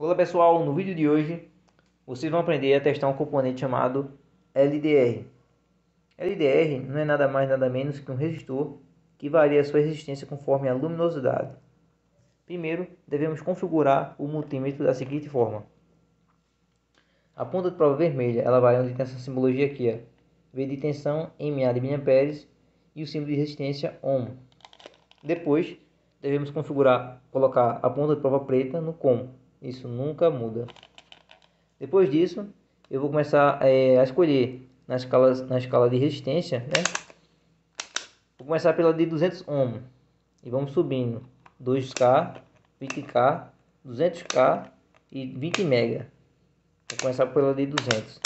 Olá pessoal, no vídeo de hoje vocês vão aprender a testar um componente chamado LDR. LDR não é nada mais nada menos que um resistor que varia sua resistência conforme a luminosidade. Primeiro, devemos configurar o multímetro da seguinte forma. A ponta de prova vermelha, ela varia onde tem essa simbologia aqui, ó. V de tensão, MA de miliamperes e o símbolo de resistência ohm. Depois, devemos configurar, colocar a ponta de prova preta no COM, isso nunca muda. Depois disso, eu vou começar é, a escolher na escala, na escala de resistência, né? Vou começar pela de 200 ohm e vamos subindo 2K, 20K, 200K e 20 mega. Vou começar pela de 200.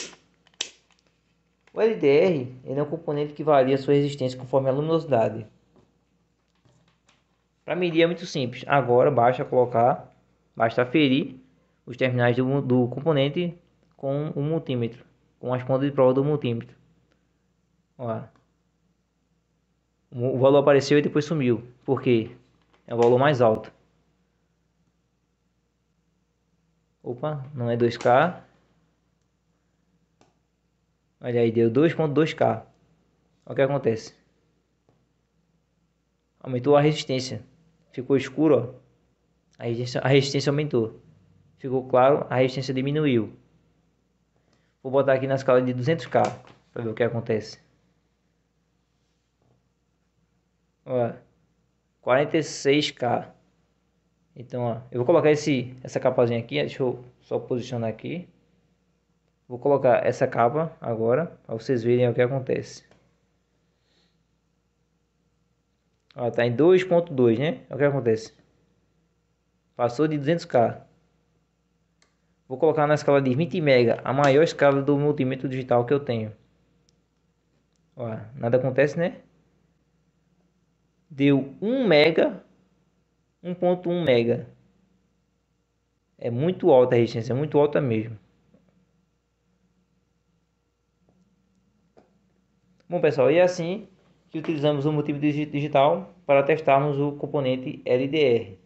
O LDR ele é um componente que varia sua resistência conforme a luminosidade. Para medir é muito simples. Agora basta colocar Basta ferir os terminais do, do componente com o multímetro, com as pontas de prova do multímetro. Ó, o valor apareceu e depois sumiu, porque é o valor mais alto. Opa, não é 2K. Olha aí, deu 2.2K. Olha o que acontece. Aumentou a resistência. Ficou escuro, ó a resistência, a resistência aumentou. Ficou claro? A resistência diminuiu. Vou botar aqui na escala de 200k para ver o que acontece. Ó, 46k. Então, ó, eu vou colocar esse, essa capazinha aqui. Deixa eu só posicionar aqui. Vou colocar essa capa agora para vocês verem o que acontece. Ó, tá em 2.2, né? É o que acontece. Passou de 200k. Vou colocar na escala de 20 mega, a maior escala do multímetro digital que eu tenho. Olha, nada acontece, né? Deu 1 mega, 1.1 mega. É muito alta a resistência, é muito alta mesmo. Bom pessoal, e é assim que utilizamos o multímetro digital para testarmos o componente LDR.